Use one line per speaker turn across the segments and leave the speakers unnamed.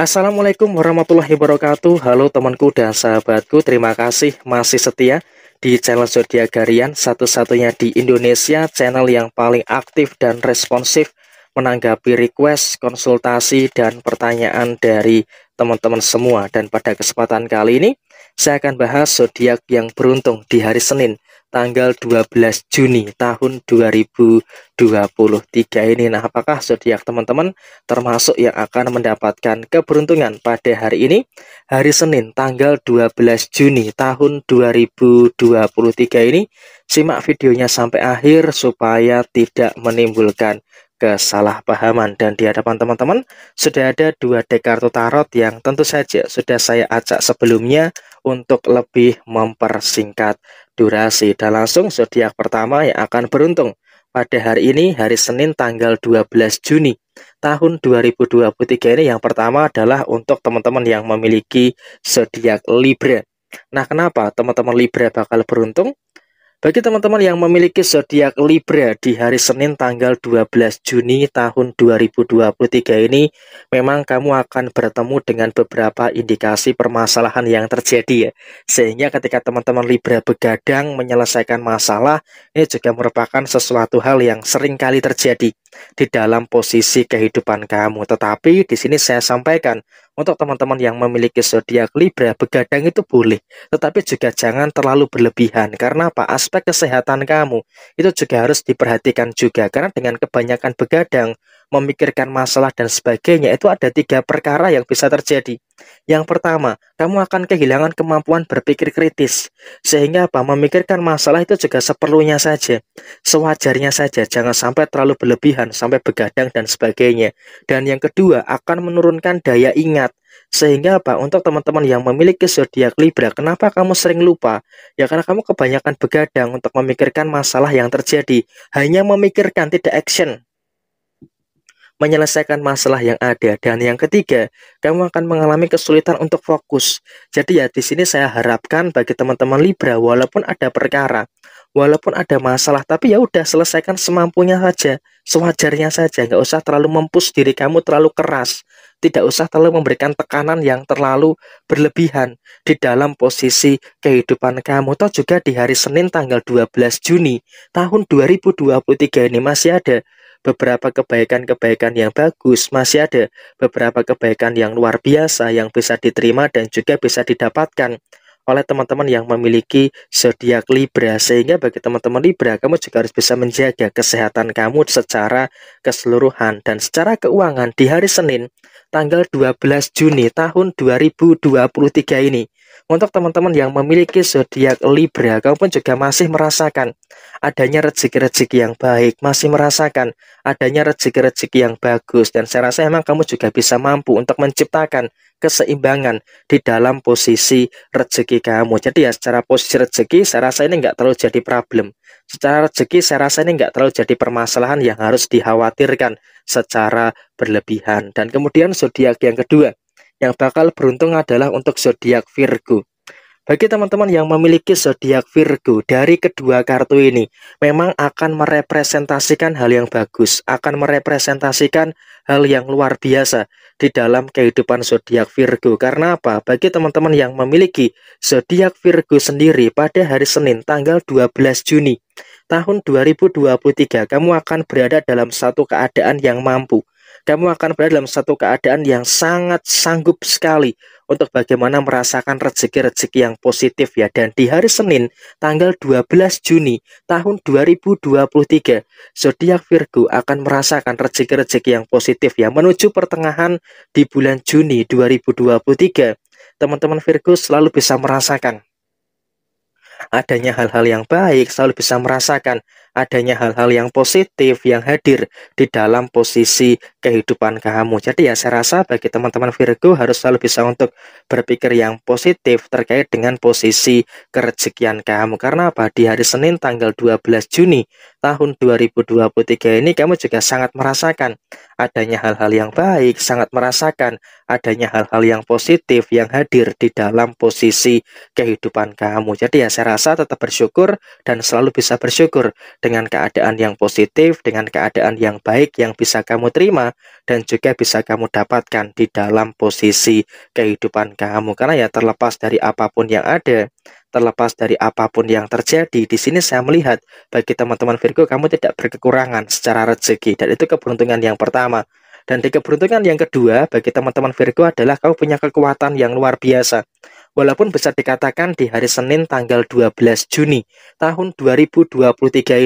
Assalamualaikum warahmatullahi wabarakatuh Halo temanku dan sahabatku Terima kasih masih setia di channel Zodiac Garian Satu-satunya di Indonesia Channel yang paling aktif dan responsif Menanggapi request, konsultasi, dan pertanyaan dari teman-teman semua Dan pada kesempatan kali ini Saya akan bahas zodiak yang beruntung di hari Senin tanggal 12 Juni tahun 2023 ini. Nah, apakah zodiak teman-teman termasuk yang akan mendapatkan keberuntungan pada hari ini? Hari Senin tanggal 12 Juni tahun 2023 ini. Simak videonya sampai akhir supaya tidak menimbulkan kesalahpahaman dan di hadapan teman-teman sudah ada dua deck kartu tarot yang tentu saja sudah saya acak sebelumnya untuk lebih mempersingkat durasi dan langsung zodiak pertama yang akan beruntung pada hari ini hari Senin tanggal 12 Juni tahun 2023 ini yang pertama adalah untuk teman-teman yang memiliki zodiak Libra. Nah, kenapa teman-teman Libra bakal beruntung? Bagi teman-teman yang memiliki zodiak Libra di hari Senin tanggal 12 Juni tahun 2023 ini, memang kamu akan bertemu dengan beberapa indikasi permasalahan yang terjadi ya. Sehingga ketika teman-teman Libra begadang menyelesaikan masalah, ini juga merupakan sesuatu hal yang sering kali terjadi di dalam posisi kehidupan kamu. Tetapi di sini saya sampaikan untuk teman-teman yang memiliki zodiak Libra, begadang itu boleh, tetapi juga jangan terlalu berlebihan. Karena apa? Aspek kesehatan kamu itu juga harus diperhatikan juga karena dengan kebanyakan begadang memikirkan masalah dan sebagainya, itu ada tiga perkara yang bisa terjadi. Yang pertama, kamu akan kehilangan kemampuan berpikir kritis, sehingga apa memikirkan masalah itu juga seperlunya saja, sewajarnya saja, jangan sampai terlalu berlebihan, sampai begadang dan sebagainya. Dan yang kedua, akan menurunkan daya ingat, sehingga apa untuk teman-teman yang memiliki zodiak Libra kenapa kamu sering lupa ya karena kamu kebanyakan begadang untuk memikirkan masalah yang terjadi hanya memikirkan tidak action menyelesaikan masalah yang ada. Dan yang ketiga, kamu akan mengalami kesulitan untuk fokus. Jadi ya di sini saya harapkan bagi teman-teman Libra walaupun ada perkara, walaupun ada masalah, tapi ya udah selesaikan semampunya saja, sewajarnya saja, nggak usah terlalu mempus diri kamu terlalu keras. Tidak usah terlalu memberikan tekanan yang terlalu berlebihan di dalam posisi kehidupan kamu. Atau juga di hari Senin tanggal 12 Juni tahun 2023 ini masih ada beberapa kebaikan-kebaikan yang bagus, masih ada beberapa kebaikan yang luar biasa yang bisa diterima dan juga bisa didapatkan oleh teman-teman yang memiliki zodiak Libra sehingga bagi teman-teman Libra kamu juga harus bisa menjaga kesehatan kamu secara keseluruhan dan secara keuangan di hari Senin tanggal 12 Juni tahun 2023 ini untuk teman-teman yang memiliki zodiak Libra, kamu pun juga masih merasakan adanya rezeki-rezeki yang baik, masih merasakan adanya rezeki-rezeki yang bagus dan saya rasa emang kamu juga bisa mampu untuk menciptakan keseimbangan di dalam posisi rezeki kamu. Jadi ya secara posisi rezeki saya rasa ini nggak terlalu jadi problem. Secara rezeki saya rasa ini nggak terlalu jadi permasalahan yang harus dikhawatirkan secara berlebihan. Dan kemudian zodiak yang kedua, yang bakal beruntung adalah untuk zodiak Virgo. Bagi teman-teman yang memiliki zodiak Virgo dari kedua kartu ini, memang akan merepresentasikan hal yang bagus, akan merepresentasikan hal yang luar biasa di dalam kehidupan zodiak Virgo. Karena apa? Bagi teman-teman yang memiliki zodiak Virgo sendiri pada hari Senin tanggal 12 Juni tahun 2023, kamu akan berada dalam satu keadaan yang mampu kamu akan berada dalam satu keadaan yang sangat sanggup sekali untuk bagaimana merasakan rezeki-rezeki yang positif ya. Dan di hari Senin tanggal 12 Juni tahun 2023, zodiak Virgo akan merasakan rezeki-rezeki yang positif ya menuju pertengahan di bulan Juni 2023. Teman-teman Virgo selalu bisa merasakan adanya hal-hal yang baik, selalu bisa merasakan adanya hal-hal yang positif yang hadir di dalam posisi kehidupan kamu. Jadi ya saya rasa bagi teman-teman Virgo harus selalu bisa untuk berpikir yang positif terkait dengan posisi kerezekian kamu. Karena apa? Di hari Senin tanggal 12 Juni tahun 2023 ini kamu juga sangat merasakan adanya hal-hal yang baik, sangat merasakan adanya hal-hal yang positif yang hadir di dalam posisi kehidupan kamu. Jadi ya saya rasa tetap bersyukur dan selalu bisa bersyukur dengan keadaan yang positif, dengan keadaan yang baik yang bisa kamu terima dan juga bisa kamu dapatkan di dalam posisi kehidupan kamu. Karena ya terlepas dari apapun yang ada, terlepas dari apapun yang terjadi, di sini saya melihat bagi teman-teman Virgo kamu tidak berkekurangan secara rezeki dan itu keberuntungan yang pertama. Dan di keberuntungan yang kedua bagi teman-teman Virgo adalah kamu punya kekuatan yang luar biasa. Walaupun bisa dikatakan di hari Senin tanggal 12 Juni tahun 2023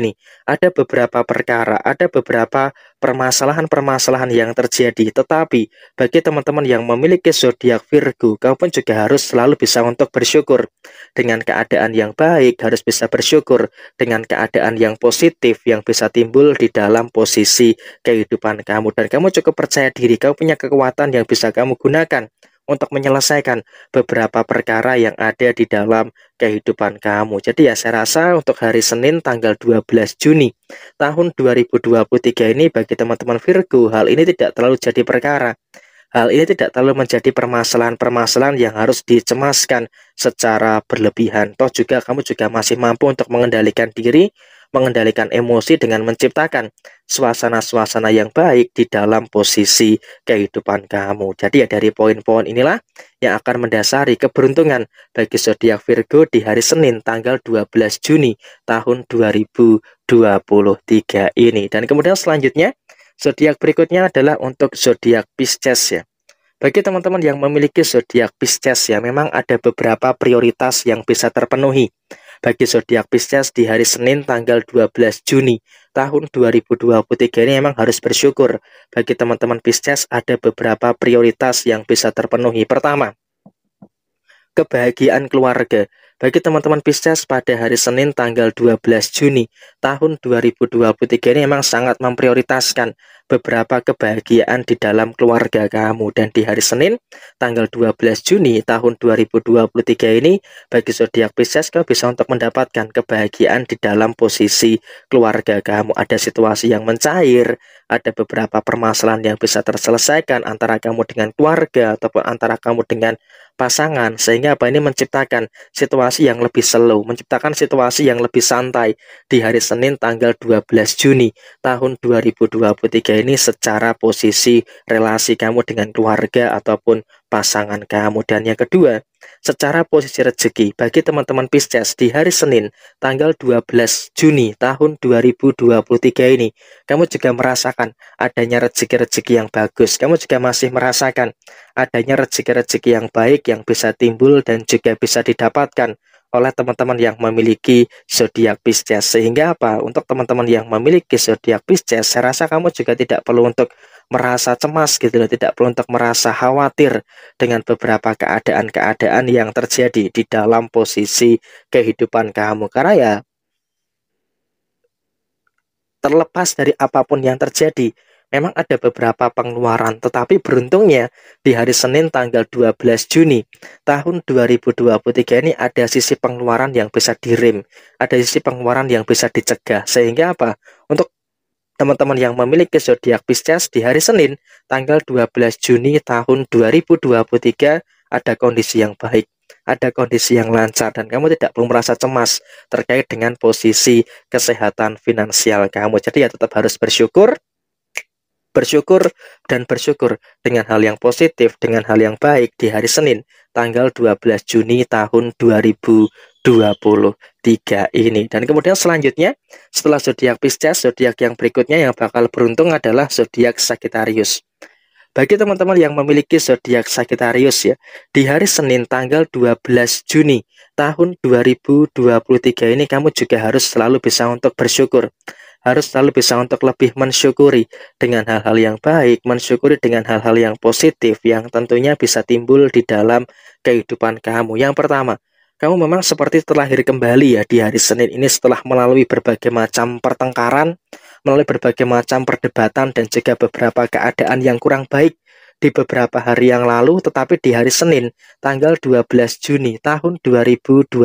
ini ada beberapa perkara, ada beberapa permasalahan-permasalahan yang terjadi. Tetapi bagi teman-teman yang memiliki zodiak Virgo, kamu pun juga harus selalu bisa untuk bersyukur dengan keadaan yang baik, harus bisa bersyukur dengan keadaan yang positif yang bisa timbul di dalam posisi kehidupan kamu dan kamu cukup percaya diri, kamu punya kekuatan yang bisa kamu gunakan untuk menyelesaikan beberapa perkara yang ada di dalam kehidupan kamu. Jadi ya saya rasa untuk hari Senin tanggal 12 Juni tahun 2023 ini bagi teman-teman Virgo hal ini tidak terlalu jadi perkara. Hal ini tidak terlalu menjadi permasalahan-permasalahan yang harus dicemaskan secara berlebihan. Toh juga kamu juga masih mampu untuk mengendalikan diri mengendalikan emosi dengan menciptakan suasana-suasana yang baik di dalam posisi kehidupan kamu. Jadi ya dari poin-poin inilah yang akan mendasari keberuntungan bagi zodiak Virgo di hari Senin tanggal 12 Juni tahun 2023 ini. Dan kemudian selanjutnya zodiak berikutnya adalah untuk zodiak Pisces ya. Bagi teman-teman yang memiliki zodiak Pisces ya, memang ada beberapa prioritas yang bisa terpenuhi bagi zodiak Pisces di hari Senin tanggal 12 Juni tahun 2023 ini memang harus bersyukur. Bagi teman-teman Pisces ada beberapa prioritas yang bisa terpenuhi. Pertama, kebahagiaan keluarga. Bagi teman-teman Pisces pada hari Senin tanggal 12 Juni tahun 2023 ini memang sangat memprioritaskan beberapa kebahagiaan di dalam keluarga kamu. Dan di hari Senin, tanggal 12 Juni tahun 2023 ini, bagi zodiak Pisces, kau bisa untuk mendapatkan kebahagiaan di dalam posisi keluarga kamu. Ada situasi yang mencair, ada beberapa permasalahan yang bisa terselesaikan antara kamu dengan keluarga ataupun antara kamu dengan pasangan sehingga apa ini menciptakan situasi yang lebih slow, menciptakan situasi yang lebih santai di hari Senin tanggal 12 Juni tahun 2023 ini secara posisi relasi kamu dengan keluarga ataupun pasangan kamu. Dan yang kedua, secara posisi rezeki bagi teman-teman Pisces di hari Senin tanggal 12 Juni tahun 2023 ini, kamu juga merasakan adanya rezeki-rezeki yang bagus. Kamu juga masih merasakan adanya rezeki-rezeki yang baik yang bisa timbul dan juga bisa didapatkan oleh teman-teman yang memiliki zodiak Pisces. Sehingga apa? Untuk teman-teman yang memiliki zodiak Pisces, saya rasa kamu juga tidak perlu untuk merasa cemas gitu loh, tidak perlu untuk merasa khawatir dengan beberapa keadaan-keadaan yang terjadi di dalam posisi kehidupan kamu. Karena ya terlepas dari apapun yang terjadi, memang ada beberapa pengeluaran, tetapi beruntungnya di hari Senin tanggal 12 Juni tahun 2023 ini ada sisi pengeluaran yang bisa direm, ada sisi pengeluaran yang bisa dicegah. Sehingga apa? Untuk teman-teman yang memiliki zodiak Pisces di hari Senin tanggal 12 Juni tahun 2023 ada kondisi yang baik ada kondisi yang lancar dan kamu tidak perlu merasa cemas terkait dengan posisi kesehatan finansial kamu. Jadi ya tetap harus bersyukur bersyukur dan bersyukur dengan hal yang positif, dengan hal yang baik di hari Senin tanggal 12 Juni tahun 2023 ini. Dan kemudian selanjutnya setelah zodiak Pisces, zodiak yang berikutnya yang bakal beruntung adalah zodiak Sagittarius. Bagi teman-teman yang memiliki zodiak Sagittarius ya, di hari Senin tanggal 12 Juni tahun 2023 ini kamu juga harus selalu bisa untuk bersyukur harus selalu bisa untuk lebih mensyukuri dengan hal-hal yang baik, mensyukuri dengan hal-hal yang positif yang tentunya bisa timbul di dalam kehidupan kamu. Yang pertama, kamu memang seperti terlahir kembali ya di hari Senin ini setelah melalui berbagai macam pertengkaran, melalui berbagai macam perdebatan dan juga beberapa keadaan yang kurang baik di beberapa hari yang lalu tetapi di hari Senin tanggal 12 Juni tahun 2023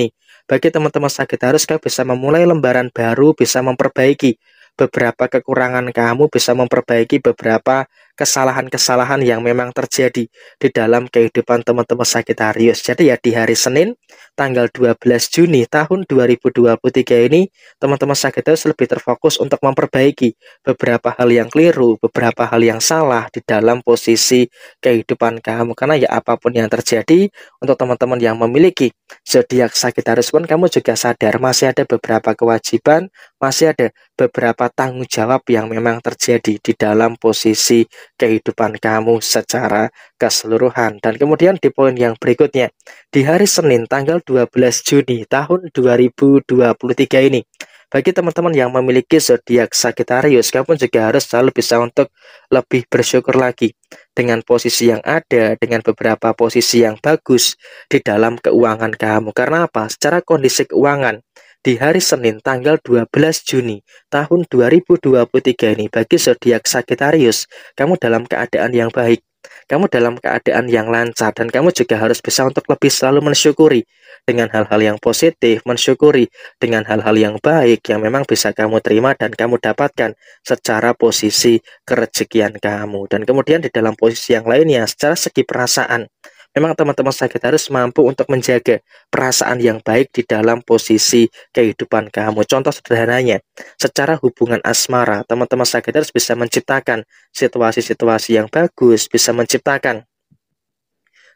ini bagi teman-teman Sagittarius, kamu bisa memulai lembaran baru, bisa memperbaiki beberapa kekurangan kamu, bisa memperbaiki beberapa kesalahan-kesalahan yang memang terjadi di dalam kehidupan teman-teman Sagittarius. Jadi ya di hari Senin tanggal 12 Juni tahun 2023 ini teman-teman Sagittarius lebih terfokus untuk memperbaiki beberapa hal yang keliru, beberapa hal yang salah di dalam posisi kehidupan kamu. Karena ya apapun yang terjadi untuk teman-teman yang memiliki zodiak Sagittarius pun kamu juga sadar masih ada beberapa kewajiban, masih ada beberapa tanggung jawab yang memang terjadi di dalam posisi kehidupan kamu secara keseluruhan. Dan kemudian di poin yang berikutnya, di hari Senin tanggal 12 Juni tahun 2023 ini, bagi teman-teman yang memiliki zodiak Sagittarius, kamu juga harus selalu bisa untuk lebih bersyukur lagi dengan posisi yang ada, dengan beberapa posisi yang bagus di dalam keuangan kamu. Karena apa? Secara kondisi keuangan, di hari Senin tanggal 12 Juni tahun 2023 ini bagi zodiak Sagittarius, kamu dalam keadaan yang baik. Kamu dalam keadaan yang lancar dan kamu juga harus bisa untuk lebih selalu mensyukuri dengan hal-hal yang positif, mensyukuri dengan hal-hal yang baik yang memang bisa kamu terima dan kamu dapatkan secara posisi kerejekian kamu. Dan kemudian di dalam posisi yang lainnya secara segi perasaan, Memang teman-teman Sagittarius mampu untuk menjaga perasaan yang baik di dalam posisi kehidupan kamu. Contoh sederhananya, secara hubungan asmara, teman-teman Sagittarius bisa menciptakan situasi-situasi yang bagus, bisa menciptakan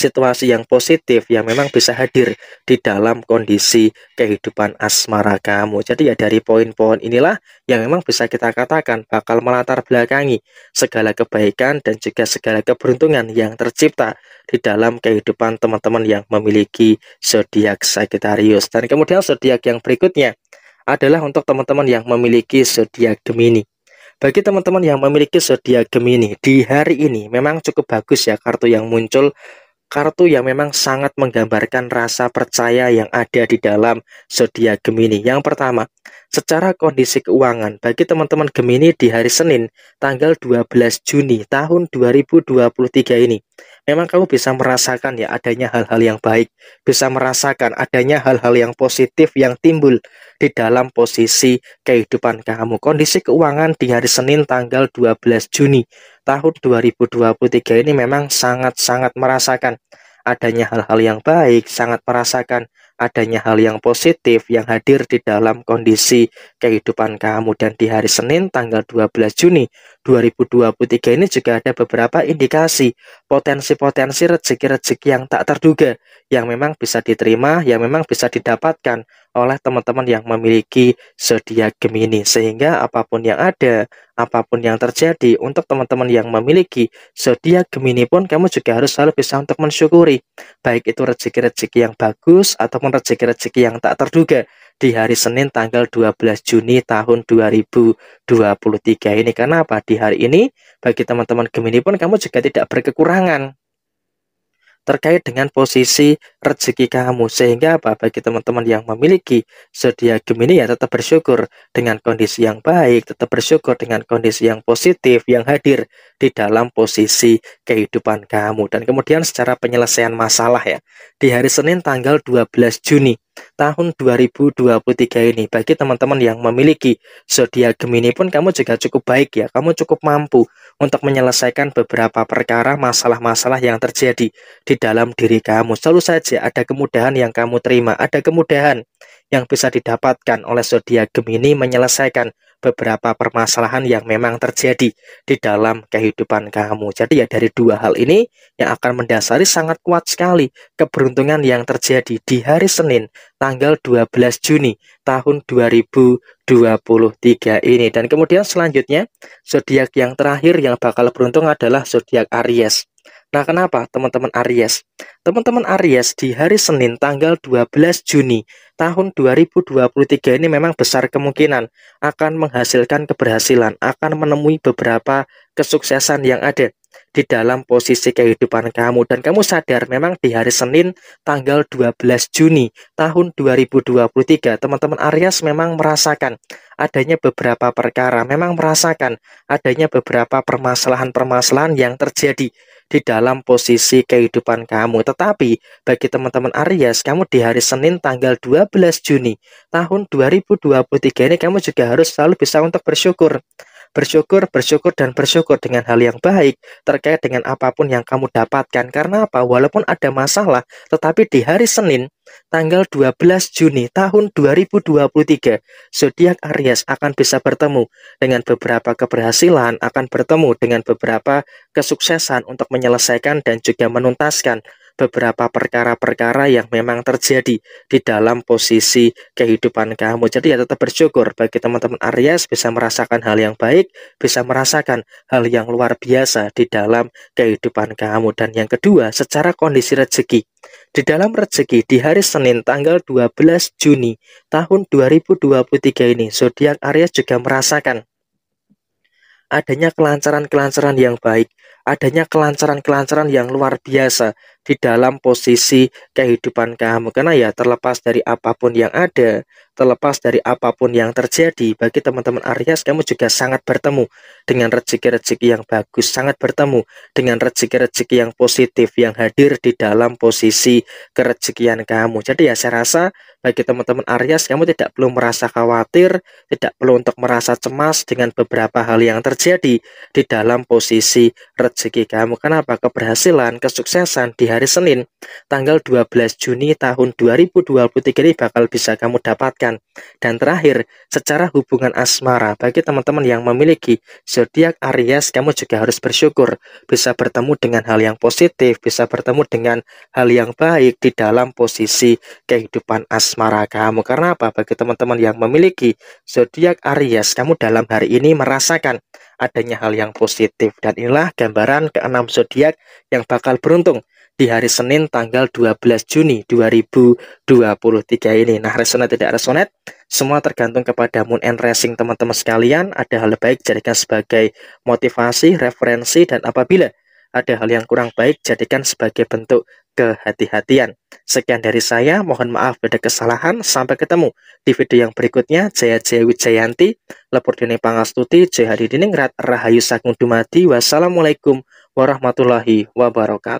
situasi yang positif yang memang bisa hadir di dalam kondisi kehidupan asmara kamu. Jadi ya dari poin-poin inilah yang memang bisa kita katakan bakal melatar belakangi segala kebaikan dan juga segala keberuntungan yang tercipta di dalam kehidupan teman-teman yang memiliki zodiak Sagittarius. Dan kemudian zodiak yang berikutnya adalah untuk teman-teman yang memiliki zodiak Gemini. Bagi teman-teman yang memiliki zodiak Gemini di hari ini memang cukup bagus ya kartu yang muncul kartu yang memang sangat menggambarkan rasa percaya yang ada di dalam zodiak Gemini. Yang pertama, secara kondisi keuangan bagi teman-teman Gemini di hari Senin tanggal 12 Juni tahun 2023 ini. Memang kamu bisa merasakan ya adanya hal-hal yang baik, bisa merasakan adanya hal-hal yang positif yang timbul di dalam posisi kehidupan kamu. Kondisi keuangan di hari Senin tanggal 12 Juni tahun 2023 ini memang sangat-sangat merasakan adanya hal-hal yang baik, sangat merasakan adanya hal yang positif yang hadir di dalam kondisi kehidupan kamu dan di hari Senin tanggal 12 Juni 2023 ini juga ada beberapa indikasi potensi-potensi rezeki-rezeki yang tak terduga yang memang bisa diterima, yang memang bisa didapatkan oleh teman-teman yang memiliki zodiak Gemini sehingga apapun yang ada, apapun yang terjadi untuk teman-teman yang memiliki zodiak Gemini pun kamu juga harus selalu bisa untuk mensyukuri baik itu rezeki-rezeki yang bagus ataupun rezeki-rezeki yang tak terduga di hari Senin tanggal 12 Juni tahun 2023 ini karena apa di hari ini bagi teman-teman Gemini pun kamu juga tidak berkekurangan terkait dengan posisi rezeki kamu. Sehingga apa bagi teman-teman yang memiliki zodiak Gemini ya tetap bersyukur dengan kondisi yang baik, tetap bersyukur dengan kondisi yang positif yang hadir di dalam posisi kehidupan kamu. Dan kemudian secara penyelesaian masalah ya. Di hari Senin tanggal 12 Juni tahun 2023 ini bagi teman-teman yang memiliki zodiak Gemini pun kamu juga cukup baik ya kamu cukup mampu untuk menyelesaikan beberapa perkara masalah-masalah yang terjadi di dalam diri kamu selalu saja ada kemudahan yang kamu terima ada kemudahan yang bisa didapatkan oleh zodiak Gemini menyelesaikan beberapa permasalahan yang memang terjadi di dalam kehidupan kamu. Jadi ya dari dua hal ini yang akan mendasari sangat kuat sekali keberuntungan yang terjadi di hari Senin tanggal 12 Juni tahun 2023 ini. Dan kemudian selanjutnya zodiak yang terakhir yang bakal beruntung adalah zodiak Aries. Nah, kenapa teman-teman Aries? Teman-teman Aries di hari Senin tanggal 12 Juni tahun 2023 ini memang besar kemungkinan akan menghasilkan keberhasilan, akan menemui beberapa kesuksesan yang ada di dalam posisi kehidupan kamu dan kamu sadar memang di hari Senin tanggal 12 Juni tahun 2023 teman-teman Aries memang merasakan adanya beberapa perkara memang merasakan adanya beberapa permasalahan-permasalahan yang terjadi di dalam posisi kehidupan kamu. Tetapi bagi teman-teman Aries, kamu di hari Senin tanggal 12 Juni tahun 2023 ini kamu juga harus selalu bisa untuk bersyukur. Bersyukur, bersyukur, dan bersyukur dengan hal yang baik terkait dengan apapun yang kamu dapatkan. Karena apa? Walaupun ada masalah, tetapi di hari Senin tanggal 12 Juni tahun 2023, zodiak Aries akan bisa bertemu dengan beberapa keberhasilan, akan bertemu dengan beberapa kesuksesan untuk menyelesaikan dan juga menuntaskan beberapa perkara-perkara yang memang terjadi di dalam posisi kehidupan kamu. Jadi ya tetap bersyukur bagi teman-teman Aries bisa merasakan hal yang baik, bisa merasakan hal yang luar biasa di dalam kehidupan kamu. Dan yang kedua, secara kondisi rezeki. Di dalam rezeki di hari Senin tanggal 12 Juni tahun 2023 ini, zodiak Aries juga merasakan adanya kelancaran-kelancaran yang baik, adanya kelancaran-kelancaran yang luar biasa di dalam posisi kehidupan kamu. Karena ya terlepas dari apapun yang ada, terlepas dari apapun yang terjadi, bagi teman-teman Aries kamu juga sangat bertemu dengan rezeki-rezeki yang bagus, sangat bertemu dengan rezeki-rezeki yang positif yang hadir di dalam posisi kerezekian kamu. Jadi ya saya rasa bagi teman-teman Aries kamu tidak perlu merasa khawatir, tidak perlu untuk merasa cemas dengan beberapa hal yang terjadi di dalam posisi rezeki kamu. Kenapa? Keberhasilan, kesuksesan di hari Senin tanggal 12 Juni tahun 2023 ini bakal bisa kamu dapatkan. Dan terakhir, secara hubungan asmara bagi teman-teman yang memiliki zodiak Aries, kamu juga harus bersyukur bisa bertemu dengan hal yang positif, bisa bertemu dengan hal yang baik di dalam posisi kehidupan asmara kamu. Karena apa? Bagi teman-teman yang memiliki zodiak Aries, kamu dalam hari ini merasakan adanya hal yang positif dan inilah gambaran keenam zodiak yang bakal beruntung di hari Senin tanggal 12 Juni 2023 ini. Nah, resonat tidak resonat, semua tergantung kepada moon and racing teman-teman sekalian. Ada hal baik jadikan sebagai motivasi, referensi, dan apabila ada hal yang kurang baik jadikan sebagai bentuk kehati-hatian. Sekian dari saya, mohon maaf pada kesalahan. Sampai ketemu di video yang berikutnya. Jaya Jaya Wijayanti, Lepur Dini Pangastuti, Jaya Hadi Diningrat, Rahayu Sagung Dumadi. Wassalamualaikum warahmatullahi wabarakatuh.